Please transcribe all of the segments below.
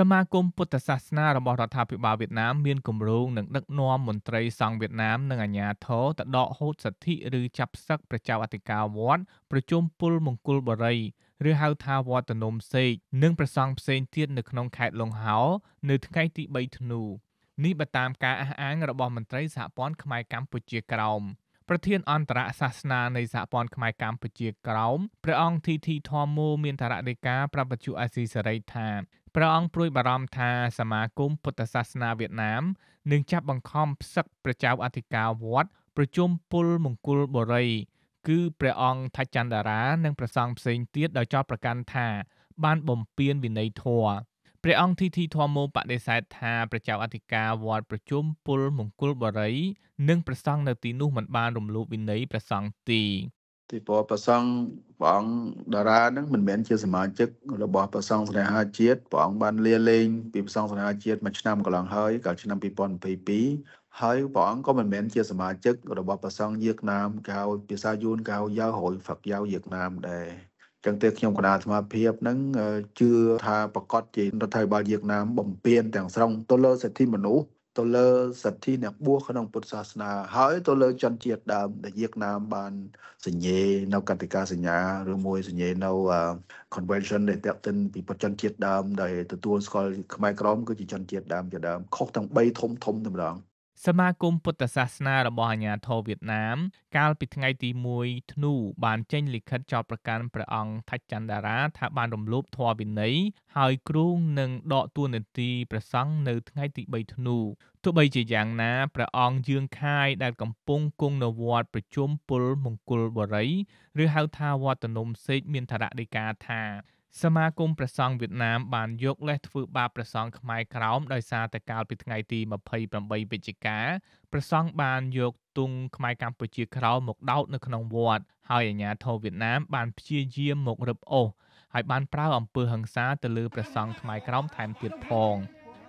សមាគមពុទ្ធសាសនារបស់រដ្ឋាភិបាលវៀតណាមមានគម្រោងនឹងដឹកនាំមន្ត្រីសង្ឃវៀតណាមនិងអាជ្ញាធរទៅដកហូតសិទ្ធិឬចាប់សឹកប្រជាអធិការវត្តប្រជុំពលមង្គលបរិយឬហៅថាវត្តនំសេកនិងប្រសង់ផ្សេងទៀតនៅក្នុងខេត្តលង្ហោនៅថ្ងៃទី3ធ្នូនេះបើតាមការអះអាងរបស់មន្ត្រីសហព័ន្ធខ្មែរកម្ពុជាក្រោមប្រធានអន្តរសាសនានៃសហព័ន្ធខ្មែរកម្ពុជាក្រោមព្រះអង្គធីធីធម្មូមានតារៈដេកាប្រាប់បច្ចុប្បន្នអាស៊ីសេរីថាព្រះអង្គព្រួយបារម្ភថាសមាគមពុទ្ធសាសនាវៀតណាមនឹងចាប់បង្ខំផ្សឹកព្រះចៅអធិការវត្តប្រជុំពលមង្គលបុរីគឺព្រះអង្គថាចន្ទរានិងព្រះសង្ឃផ្សេងទៀតដោយចោទប្រកាន់ថា បានបំពានវិន័យធម៌ព្រះអង្គធីធីធម្មបដិសេធថាព្រះចៅអធិការវត្តប្រជុំពលមង្គលបុរីនិងព្រះសង្ឃនៅទីនោះមិនបានរំលោភវិន័យព្រះសង្ឃទីទីព្រោះប្រសង់ព្រះអង្គតារានឹងមិនមែនជាសមាជិក របស់ប្រសង់ស្នេហាជាតិព្រះអង្គបានលាលែងពីប្រសង់ស្នេហាជាតិមួយឆ្នាំកន្លងហើយកាលឆ្នាំ2022ហើយព្រះអង្គក៏មិនមែនជាសមាជិករបស់ប្រសង់វៀតណាមកៅភាសាយួនកៅយ៉ាវហួយហ្វាក់យ៉ាវវៀតណាមដែរចឹងទេខ្ញុំកណាអាត្មាភាពនឹងជឿថាប្រកាសជារដ្ឋាភិបាលវៀតណាមបំពេញទាំងស្រុងទៅលើសិទ្ធិមនុស្សទៅលើសទ្ធិអ្នកបួសក្នុងពុទ្ធសាសនាហើយទៅលើចន្ទជាតិដើមដែលយកនាមបានសញ្ញេនៅកតិកាសញ្ញាឬមួយសញ្ញេនៅ convention ដែលតាក់ទិនពីពុទ្ធចន្ទជាតិដើមដែលទទួលស្គាល់ខ្មែរក្រមគឺជាចន្ទជាតិដើមជាដើមខុសទាំង3ធំធំតែម្ដងសមាគមពុទ្ធសាសនារបស់អាញាធរវៀតណាមកាលពីថ្ងៃទី1ធ្នូបានចេញលិខិតចោទប្រកាន់ព្រះអង្គថាច់ចន្ទរាថាបានរំលោភធម៌វិន័យហើយគ្រងនឹងដកទួនាទីព្រះសង្ឃនៅថ្ងៃទី3ធ្នូទោះបីជាយ៉ាងណាព្រះអង្គយឿងខាយដែលកំពុងគង់នៅវត្តប្រជុំពលមង្គលបរិយឬហៅថាវត្តនំសេកមានធរៈដីកាថាសមាគមព្រះសង្ឃវៀតណាមបានយកលេសធ្វើបាបព្រះសង្ឃខ្មែរក្រោមដោយសារតែកាលពីថ្ងៃទី28វិច្ឆិកាព្រះសង្ឃបានយកទង់ខ្មែរកម្ពុជាក្រោមមកដោតនៅក្នុងវត្តហើយអាជ្ញាធរវៀតណាមបានព្យាយាមមករឹបអូសហើយបានប្រើអំពើហិង្សាទៅលើព្រះសង្ឃខ្មែរក្រោមថែមទៀតផង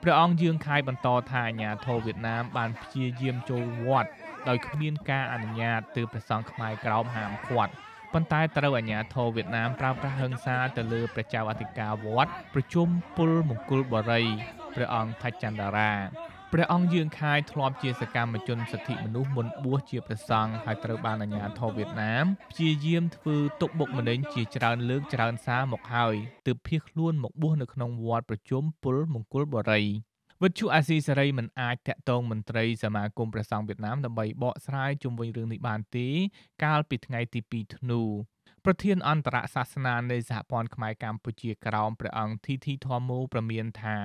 ព្រះអង្គយឿងខាយបន្តថាអាជ្ញាធរវៀតណាមបានព្យាយាមចូលវត្តដោយគ្មានការអនុញ្ញាតទើបព្រះសង្ឃខ្មែរក្រោមហាមឃាត់ប៉ុន្តែត្រូវអាជ្ញាធរវៀតណាមប្រើប្រាស់ហិង្សាទៅលើព្រះចៅអធិការវត្តប្រជុំពលមង្គលបរិយព្រះអង្គថច្ចន្ទរាព្រះអង្គយើងខាយធ្លាប់ជាសកម្មជនសិទ្ធិមនុស្សមុនបួសជាព្រះសង្ឃហើយត្រូវបានអាជ្ញាធរវៀតណាមព្យាយាមធ្វើទុកបុកម្នេញជាច្រើនលើកច្រើនសារមកហើយទើបភៀសខ្លួនមកបួសនៅក្នុងវត្តប្រជុំពលមង្គលបរិយវិទ្យុអាស៊ីសេរីមិនអាចតាក់ទងមន្ត្រីសមាគមព្រះសង្ឃវៀតណាមដើម្បីបកស្រាយជុំវិញរឿងនេះបានទេកាលពីថ្ងៃទី2ធ្នូប្រធានអន្តរសាសនានៃសហព័ន្ធខ្មែរកម្ពុជាក្រោមព្រះអង្គធីធីធមូប្រមានថា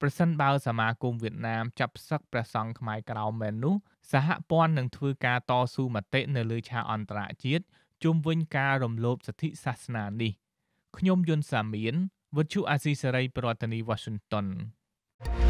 ប្រសិនបើសមាគមវៀតណាមចាប់សឹកព្រះសង្ឃខ្មែរក្រោមមែននោះសហព័ន្ធនឹងធ្វើការតស៊ូមតិនៅលើឆាកអន្តរជាតិជុំវិញការរំលោភសិទ្ធិសាសនានេះខ្ញុំយុនសាមៀនវិទ្យុអាស៊ីសេរីប្រធានាធិបតី Washington thank you